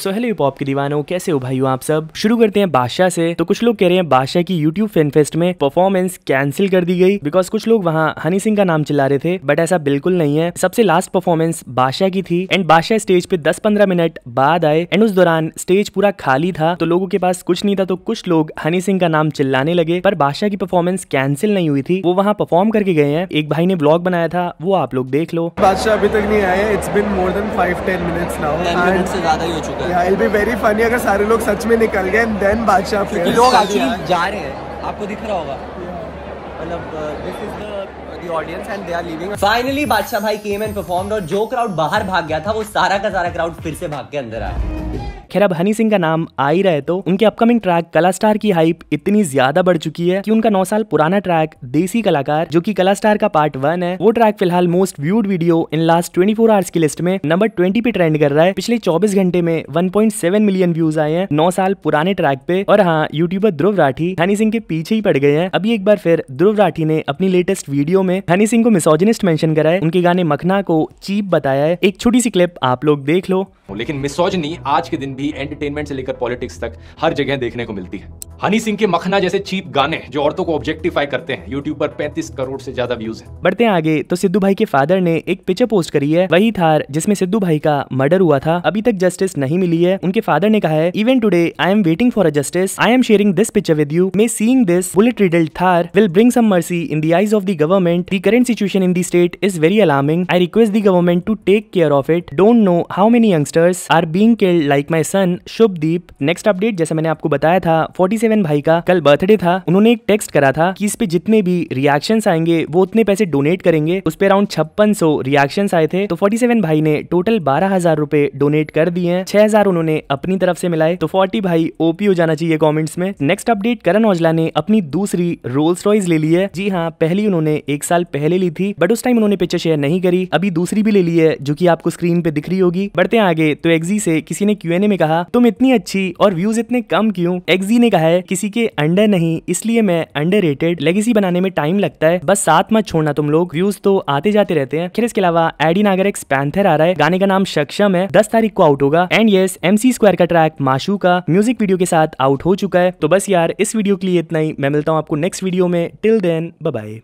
so hello pop के दीवानों कैसे हो भाई आप सब शुरू करते हैं बादशाह से तो कुछ लोग कह रहे हैं बादशाह की यूट्यूब फैन फेस्ट में परफॉर्मेंस कैंसिल कर दी गई बिकॉज कुछ लोग वहाँ हनी सिंह का नाम चिल्ला रहे थे बट ऐसा बिल्कुल नहीं है सबसे लास्ट परफॉर्मेंस बादशाह की थी एंड बादशाह स्टेज पे दस पंद्रह मिनट बाद आए एंड उस दौरान स्टेज पूरा खाली था तो लोगों के पास कुछ नहीं था तो कुछ लोग हनी सिंह का नाम चिल्लाने लगे पर बादशाह की परफॉर्मेंस कैंसिल नहीं हुई थी वो वहाँ परफॉर्म करके गए हैं एक भाई ने ब्लॉग बनाया था वो आप लोग देख लो बादशाह अभी तक नहीं आया it's been more than five ten minutes now ज्यादा ही हो चुका या इट बी वेरी फनी अगर सारे लोग सच में निकल गए एंड देन बादशाह फिर लोग एक्चुअली जा रहे हैं आपको दिख रहा होगा मतलब दिस इज द फाइनली बादशाह भाई केम एंड परफॉर्म्ड और जो क्राउड बाहर भाग गया था वो सारा का सारा क्राउड फिर से भाग के अंदर आया खैर अब हनी सिंह का नाम आ ही रहे तो उनके अपकमिंग ट्रैक कला स्टार की हाइप इतनी ज्यादा बढ़ चुकी है कि उनका नौ साल पुराना ट्रैक देसी कलाकार जो कि कला स्टार का पार्ट वन है वो ट्रैक फिलहाल most viewed video in last twenty four hours की लिस्ट में नंबर ट्वेंटी पे ट्रेंड कर रहा है पिछले चौबीस घंटे में वन मिलियन व्यूज आए हैं नौ साल पुराने ट्रैक पे और हाँ यूट्यूबर ध्रुव राठी हनी सिंह के पीछे ही पड़ गए हैं अभी एक बार फिर ध्रुव राठी ने अपनी लेटेस्ट वीडियो में हनी सिंह को मिसोजिनिस्ट मेंशन करा है उनके गाने मखना को चीप बताया है एक छोटी सी क्लिप आप लोग देख लो लेकिन मिसोजनी आज के दिन भी एंटरटेनमेंट से लेकर पॉलिटिक्स तक हर जगह देखने को मिलती है हनी सिंह के मखना जैसे चीप गाने जो औरतों को ऑब्जेक्टिफाई करते हैं यूट्यूब पर 35 करोड़ से ज्यादा व्यूज है बढ़ते हैं आगे तो सिद्धू भाई के फादर ने एक पिक्चर पोस्ट करी है वही थार जिसमें सिद्धू भाई का मर्डर हुआ था अभी तक जस्टिस नहीं मिली है उनके फादर ने कहा है even today I am waiting for a justice I am sharing this picture with you may seeing this bullet riddled Thar will bring some mercy in the eyes of the government the current situation in the state is very alarming I request the government to take care of it don't know how many youngsters are being killed like my son Shubhdeep next update जैसे मैंने आपको बताया था forty seven भाई का कल birthday था उन्होंने एक टेक्स्ट करा था कि इस पे जितने भी रिएक्शन आएंगे वो उतने पैसे डोनेट करेंगे उस पे अराउंड छप्पन सौ रिएक्शन आए थे तो फोर्टी सेवन भाई ने टोटल बारह हजार रूपए डोनेट कर दिए हैं छह हजार उन्होंने अपनी तरफ से मिलाए तो फोर्टी भाई ओपी हो जाना चाहिए कॉमेंट्स में नेक्स्ट अपडेट करण औजला ने अपनी दूसरी रोल्स रॉयस ले ली है जी हाँ पहली उन्होंने एक साल पहले ली थी बट उस टाइम उन्होंने पिक्चर शेयर नहीं करी अभी दूसरी भी ले ली है जो की आपको स्क्रीन पे दिख रही होगी बढ़ते आगे तो एक्जी से किसी ने क्यूएनए में कहा तुम इतनी अच्छी और व्यूज इतने कम क्यों एक्जी ने कहा है किसी के अंडर नहीं इसलिए मैं अंडर रेटेड लेगेसी बनाने में टाइम लगता है बस साथ मत छोड़ना तुम लोग व्यूज तो आते जाते रहते हैं फिर इसके अलावा एडी नागर एक्स पैंथर आ रहा है गाने का नाम सक्षम है दस तारीख को आउट होगा एंड यस एमसी स्क्वायर का ट्रैक माशू का म्यूजिक वीडियो के साथ आउट हो चुका है तो बस यार इस वीडियो के लिए इतना ही मैं मिलता हूँ आपको नेक्स्ट वीडियो में टिल देन बाय